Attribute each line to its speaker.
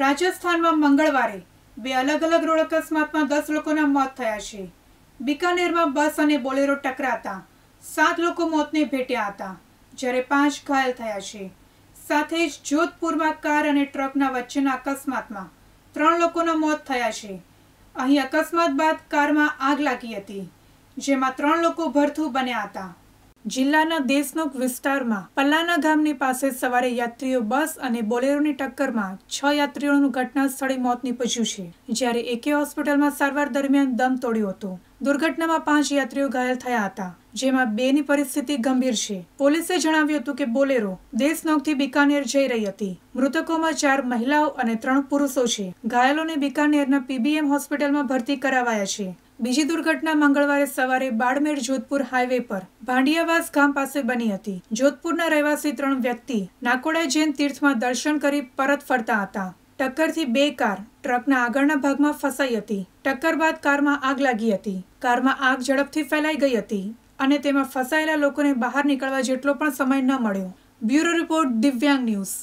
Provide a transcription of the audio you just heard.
Speaker 1: રાજસ્થાનમાં મંગળવારે બે અલગ અલગ રોડ અકસ્માતમાં દસ લોકોના મોત થયા છે બિકાનેરમાં બસ અને બોલેરો ટકરાતા સાત લોકો મોતને ભેટ્યા હતા જ્યારે પાંચ ઘાયલ થયા છે સાથે જ જોધપુરમાં કાર અને ટ્રકના વચ્ચેના અકસ્માતમાં ત્રણ લોકોના મોત થયા છે અહીં અકસ્માત બાદ કારમાં આગ લાગી હતી જેમાં ત્રણ લોકો ભરથું બન્યા હતા જિલ્લાના દેશનોક વિસ્તારમાં પલ્લાના ગામની પાસે સવારે યાત્રીઓ બસ અને બોલેરોની ટક્કરમાં છ યાત્રીઓનું ઘટના સ્થળે મોત નીપજ્યું છે જ્યારે એકે હોસ્પિટલમાં સારવાર દરમિયાન દમ તોડ્યો હતો દુર્ઘટનામાં પાંચ યાત્રીઓ ઘાયલ થયા હતા જેમાં બેની પરિસ્થિતિ ગંભીર છે પોલીસે જણાવ્યું હતું કે બોલેરો દેશનોકથી બિકાનેર જઈ રહી હતી મૃતકોમાં ચાર મહિલાઓ અને ત્રણ પુરુષો છે ઘાયલોને બિકાનેરના પીબીએમ હોસ્પિટલમાં ભરતી કરાવાયા છે બીજી દુર્ઘટના મંગળવારે સવારે બાડમેર જોધપુર હાઈવે પર ભાંડિયાવાસ ગામ પાસે બની હતી જોધપુરના રહેવાસી ત્રણ વ્યક્તિ નાકોડા જૈન તીર્થમાં દર્શન કરી પરત ફરતા હતા ટક્કરથી બે કાર ટ્રકના આગળના ભાગમાં ફસાઈ હતી ટક્કર બાદ કારમાં આગ લાગી હતી કારમાં આગ ઝડપથી ફેલાઈ ગઈ હતી અને તેમાં ફસાયેલા લોકોને બહાર નીકળવા જેટલો પણ સમય ન મળ્યો બ્યુરો રિપોર્ટ દિવ્યાંગ ન્યૂઝ